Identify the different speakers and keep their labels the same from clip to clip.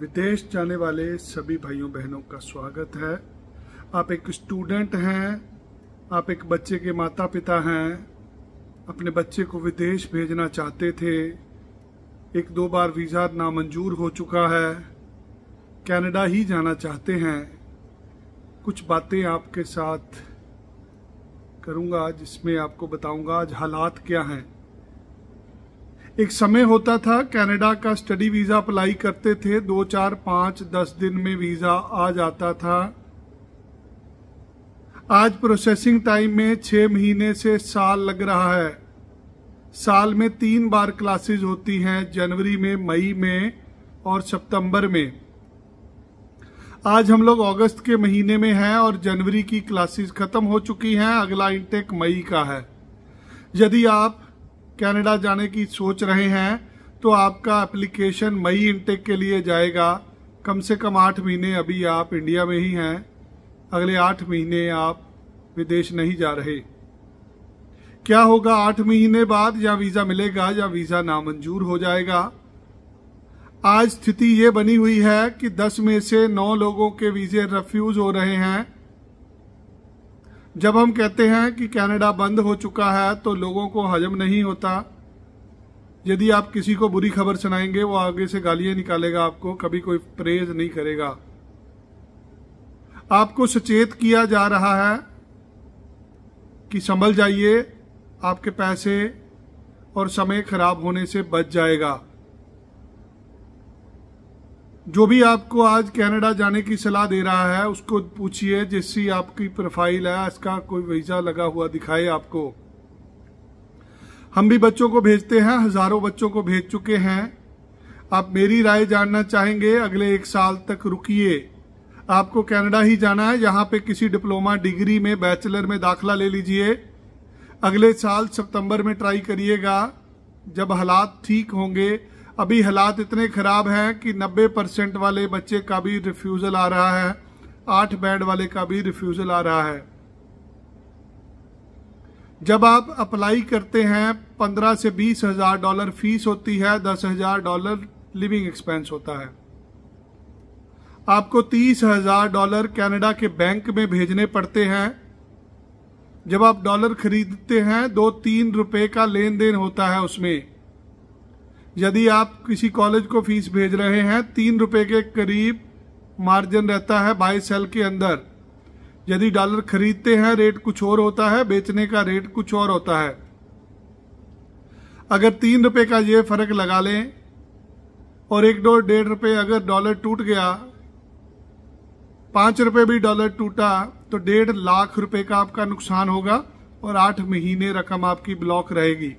Speaker 1: विदेश जाने वाले सभी भाइयों बहनों का स्वागत है आप एक स्टूडेंट हैं आप एक बच्चे के माता पिता हैं अपने बच्चे को विदेश भेजना चाहते थे एक दो बार वीज़ा नामंजूर हो चुका है कनाडा ही जाना चाहते हैं कुछ बातें आपके साथ करूंगा जिसमें आपको बताऊंगा आज हालात क्या हैं एक समय होता था कनाडा का स्टडी वीज़ा अप्लाई करते थे दो चार पाँच दस दिन में वीज़ा आ जाता था आज प्रोसेसिंग टाइम में छः महीने से साल लग रहा है साल में तीन बार क्लासेस होती हैं जनवरी में मई में और सितंबर में आज हम लोग अगस्त के महीने में हैं और जनवरी की क्लासेस ख़त्म हो चुकी हैं अगला इंटेक मई का है यदि आप कनाडा जाने की सोच रहे हैं तो आपका एप्लीकेशन मई इनटेक के लिए जाएगा कम से कम आठ महीने अभी आप इंडिया में ही हैं अगले आठ महीने आप विदेश नहीं जा रहे क्या होगा आठ महीने बाद या वीज़ा मिलेगा या वीज़ा नामंजूर हो जाएगा आज स्थिति ये बनी हुई है कि 10 में से 9 लोगों के वीज़े रिफ्यूज हो रहे हैं जब हम कहते हैं कि कनाडा बंद हो चुका है तो लोगों को हजम नहीं होता यदि आप किसी को बुरी खबर सुनाएंगे वो आगे से गालियां निकालेगा आपको कभी कोई प्रेज नहीं करेगा आपको सचेत किया जा रहा है कि संभल जाइए आपके पैसे और समय खराब होने से बच जाएगा जो भी आपको आज कनाडा जाने की सलाह दे रहा है उसको पूछिए जिसकी आपकी प्रोफाइल है इसका कोई वीज़ा लगा हुआ दिखाए आपको हम भी बच्चों को भेजते हैं हज़ारों बच्चों को भेज चुके हैं आप मेरी राय जानना चाहेंगे अगले एक साल तक रुकिए आपको कनाडा ही जाना है यहाँ पे किसी डिप्लोमा डिग्री में बैचलर में दाखिला ले लीजिए अगले साल सितंबर में ट्राई करिएगा जब हालात ठीक होंगे अभी हालात इतने ख़राब हैं कि 90 परसेंट वाले बच्चे का भी रिफ्यूज़ल आ रहा है आठ बेड वाले का भी रिफ्यूज़ल आ रहा है जब आप अप्लाई करते हैं पंद्रह से बीस हज़ार डॉलर फीस होती है दस हज़ार डॉलर लिविंग एक्सपेंस होता है आपको तीस हज़ार डॉलर कैनेडा के बैंक में भेजने पड़ते हैं जब आप डॉलर खरीदते हैं दो तीन रुपए का लेन देन होता है उसमें यदि आप किसी कॉलेज को फीस भेज रहे हैं तीन रुपये के करीब मार्जिन रहता है बाई सेल के अंदर यदि डॉलर खरीदते हैं रेट कुछ और होता है बेचने का रेट कुछ और होता है अगर तीन रुपये का ये फर्क लगा लें और एक दो डेढ़ रुपये अगर डॉलर टूट गया पाँच रुपये भी डॉलर टूटा तो डेढ़ लाख रुपए का आपका नुकसान होगा और आठ महीने रकम आपकी ब्लॉक रहेगी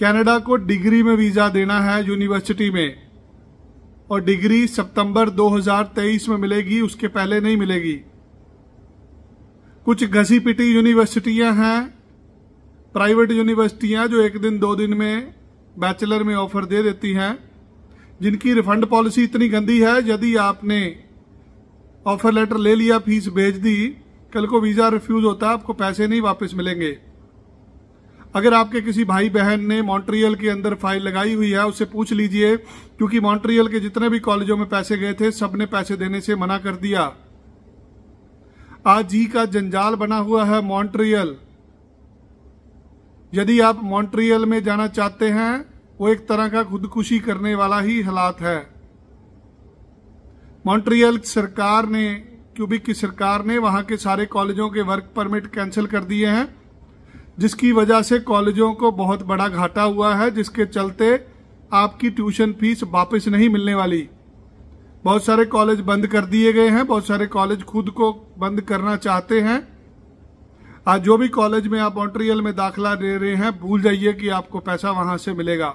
Speaker 1: कनाडा को डिग्री में वीजा देना है यूनिवर्सिटी में और डिग्री सितंबर 2023 में मिलेगी उसके पहले नहीं मिलेगी कुछ घसी पिटी यूनिवर्सिटियां हैं प्राइवेट यूनिवर्सिटियां जो एक दिन दो दिन में बैचलर में ऑफर दे देती हैं जिनकी रिफंड पॉलिसी इतनी गंदी है यदि आपने ऑफर लेटर ले लिया फीस भेज दी कल को वीज़ा रिफ्यूज़ होता है आपको पैसे नहीं वापस मिलेंगे अगर आपके किसी भाई बहन ने मॉन्ट्रियल के अंदर फाइल लगाई हुई है उसे पूछ लीजिए क्योंकि मॉन्ट्रियल के जितने भी कॉलेजों में पैसे गए थे सबने पैसे देने से मना कर दिया आज ही का जंजाल बना हुआ है मॉन्ट्रियल यदि आप मॉन्ट्रियल में जाना चाहते हैं वो एक तरह का खुदकुशी करने वाला ही हालात है मॉन्ट्रियल सरकार ने क्यूबिक की सरकार ने वहां के सारे कॉलेजों के वर्क परमिट कैंसिल कर दिए हैं जिसकी वजह से कॉलेजों को बहुत बड़ा घाटा हुआ है जिसके चलते आपकी ट्यूशन फीस वापस नहीं मिलने वाली बहुत सारे कॉलेज बंद कर दिए गए हैं बहुत सारे कॉलेज खुद को बंद करना चाहते हैं आज जो भी कॉलेज में आप मॉन्ट्रियल में दाखिला ले रहे हैं भूल जाइए कि आपको पैसा वहां से मिलेगा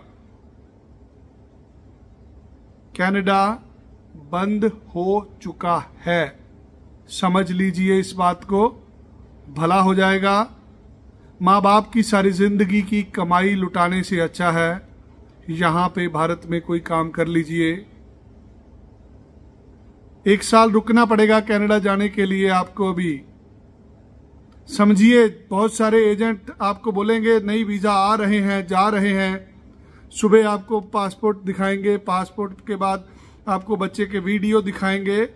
Speaker 1: कनाडा बंद हो चुका है समझ लीजिए इस बात को भला हो जाएगा माँ बाप की सारी जिंदगी की कमाई लुटाने से अच्छा है यहाँ पे भारत में कोई काम कर लीजिए एक साल रुकना पड़ेगा कनाडा जाने के लिए आपको अभी समझिए बहुत सारे एजेंट आपको बोलेंगे नई वीज़ा आ रहे हैं जा रहे हैं सुबह आपको पासपोर्ट दिखाएंगे पासपोर्ट के बाद आपको बच्चे के वीडियो दिखाएंगे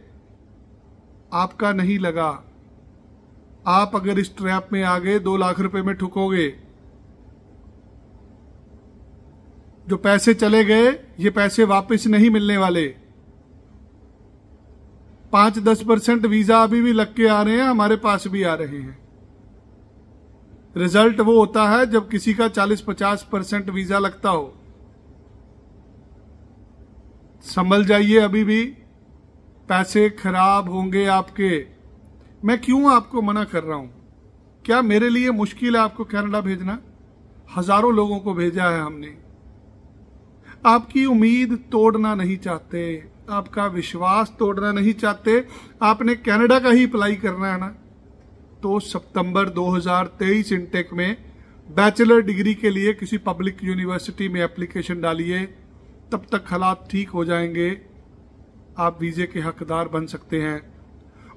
Speaker 1: आपका नहीं लगा आप अगर इस ट्रैप में आ गए दो लाख रुपए में ठुकोगे जो पैसे चले गए ये पैसे वापस नहीं मिलने वाले पांच दस परसेंट वीजा अभी भी लग के आ रहे हैं हमारे पास भी आ रहे हैं रिजल्ट वो होता है जब किसी का चालीस पचास परसेंट वीजा लगता हो संभल जाइए अभी भी पैसे खराब होंगे आपके मैं क्यों आपको मना कर रहा हूं क्या मेरे लिए मुश्किल है आपको कनाडा भेजना हजारों लोगों को भेजा है हमने आपकी उम्मीद तोड़ना नहीं चाहते आपका विश्वास तोड़ना नहीं चाहते आपने कनाडा का ही अप्लाई करना है ना तो सितंबर 2023 इंटेक में बैचलर डिग्री के लिए किसी पब्लिक यूनिवर्सिटी में एप्लीकेशन डालिए तब तक हालात ठीक हो जाएंगे आप वीज़े के हकदार बन सकते हैं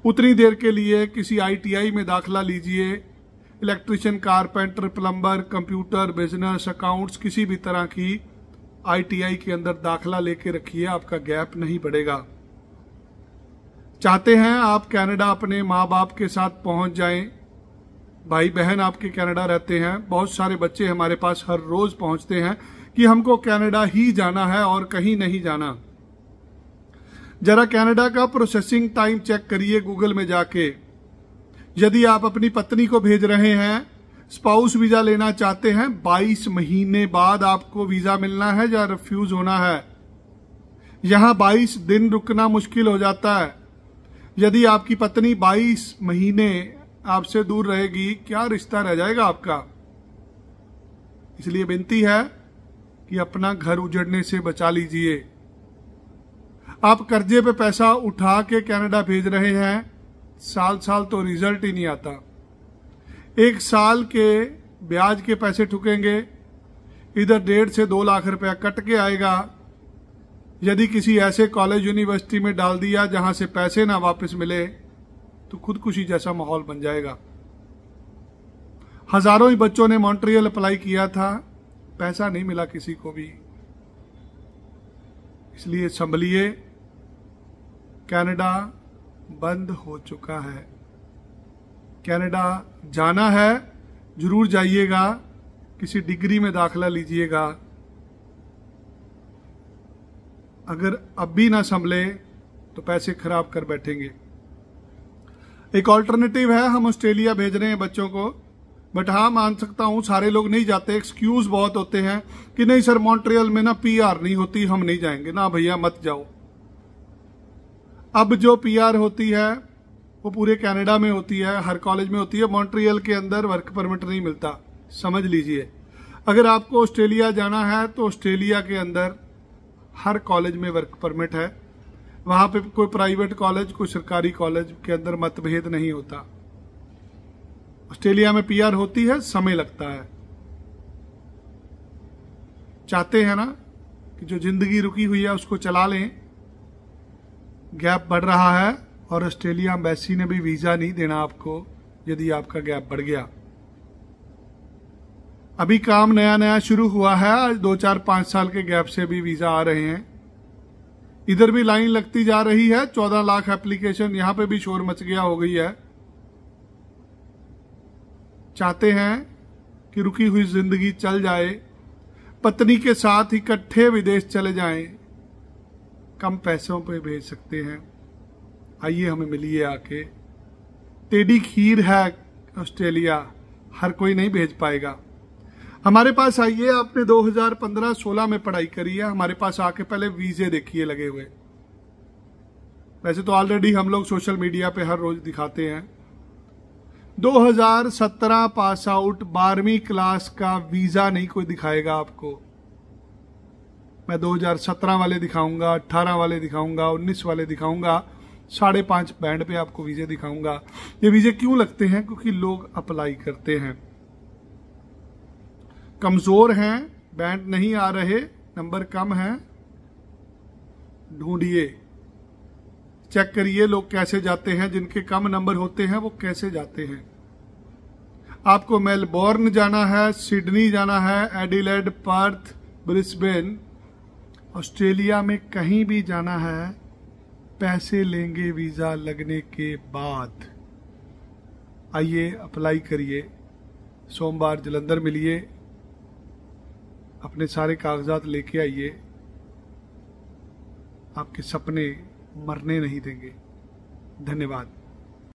Speaker 1: उतनी देर के लिए किसी आईटीआई में दाखिला लीजिए electrician carpenter plumber computer business accounts किसी भी तरह की आईटीआई के अंदर दाखिला लेके रखिए आपका गैप नहीं बढ़ेगा चाहते हैं आप कनाडा अपने माँ बाप के साथ पहुंच जाएं भाई बहन आपके कनाडा रहते हैं बहुत सारे बच्चे हमारे पास हर रोज पहुंचते हैं कि हमको कनाडा ही जाना है और कहीं नहीं जाना जरा कनाडा का प्रोसेसिंग टाइम चेक करिए गूगल में जाके यदि आप अपनी पत्नी को भेज रहे हैं स्पाउस वीजा लेना चाहते हैं 22 महीने बाद आपको वीजा मिलना है या रिफ्यूज होना है यहां 22 दिन रुकना मुश्किल हो जाता है यदि आपकी पत्नी 22 महीने आपसे दूर रहेगी क्या रिश्ता रह जाएगा आपका इसलिए विनती है कि अपना घर उजड़ने से बचा लीजिए आप कर्जे पे पैसा उठा के कनाडा भेज रहे हैं साल साल तो रिजल्ट ही नहीं आता एक साल के ब्याज के पैसे ठुकेंगे इधर डेढ़ से दो लाख रुपया कट के आएगा यदि किसी ऐसे कॉलेज यूनिवर्सिटी में डाल दिया जहां से पैसे ना वापस मिले तो खुदकुशी जैसा माहौल बन जाएगा हजारों ही बच्चों ने मॉन्ट्रियल अप्लाई किया था पैसा नहीं मिला किसी को भी इसलिए संभलिए कनाडा बंद हो चुका है कनाडा जाना है ज़रूर जाइएगा किसी डिग्री में दाखला लीजिएगा अगर अब भी ना संभले तो पैसे खराब कर बैठेंगे एक ऑल्टरनेटिव है हम ऑस्ट्रेलिया भेज रहे हैं बच्चों को बट हाँ मान सकता हूँ सारे लोग नहीं जाते एक्सक्यूज बहुत होते हैं कि नहीं सर मॉन्ट्रियल में ना पीआर नहीं होती हम नहीं जाएंगे ना भैया मत जाओ अब जो पीआर होती है वो पूरे कनाडा में होती है हर कॉलेज में होती है मॉन्ट्रियल के अंदर वर्क परमिट नहीं मिलता समझ लीजिए अगर आपको ऑस्ट्रेलिया जाना है तो ऑस्ट्रेलिया के अंदर हर कॉलेज में वर्क परमिट है वहाँ पे कोई प्राइवेट कॉलेज कोई सरकारी कॉलेज के अंदर मतभेद नहीं होता ऑस्ट्रेलिया में पीआर होती है समय लगता है चाहते हैं ना कि जो जिंदगी रुकी हुई है उसको चला लें गैप बढ़ रहा है और ऑस्ट्रेलिया अम्बेसी ने भी वीज़ा नहीं देना आपको यदि आपका गैप बढ़ गया अभी काम नया नया शुरू हुआ है दो चार पांच साल के गैप से भी वीज़ा आ रहे हैं इधर भी लाइन लगती जा रही है चौदह लाख एप्लीकेशन यहां पे भी शोर मच गया हो गई है चाहते हैं कि रुकी हुई जिंदगी चल जाए पत्नी के साथ इकट्ठे विदेश चले जाएं कम पैसों पे भेज सकते हैं आइए हमें मिलिए आके टेडी खीर है ऑस्ट्रेलिया हर कोई नहीं भेज पाएगा हमारे पास आइए आपने 2015-16 में पढ़ाई करी है हमारे पास आके पहले वीजे देखिए लगे हुए वैसे तो ऑलरेडी हम लोग सोशल मीडिया पे हर रोज दिखाते हैं 2017 पास आउट बारहवीं क्लास का वीजा नहीं कोई दिखाएगा आपको मैं 2017 वाले दिखाऊंगा 18 वाले दिखाऊंगा 19 वाले दिखाऊंगा साढ़े पाँच बैंड पे आपको वीज़े दिखाऊंगा ये वीज़े क्यों लगते हैं क्योंकि लोग अप्लाई करते हैं कमज़ोर हैं बैंड नहीं आ रहे नंबर कम है ढूंढिए चेक करिए लोग कैसे जाते हैं जिनके कम नंबर होते हैं वो कैसे जाते हैं आपको मेलबोर्न जाना है सिडनी जाना है एडिलेड पर्थ ब्रिस्बेन ऑस्ट्रेलिया में कहीं भी जाना है पैसे लेंगे वीज़ा लगने के बाद आइए अप्लाई करिए सोमवार जलंधर मिलिए अपने सारे कागजात लेके आइए आपके सपने मरने नहीं देंगे धन्यवाद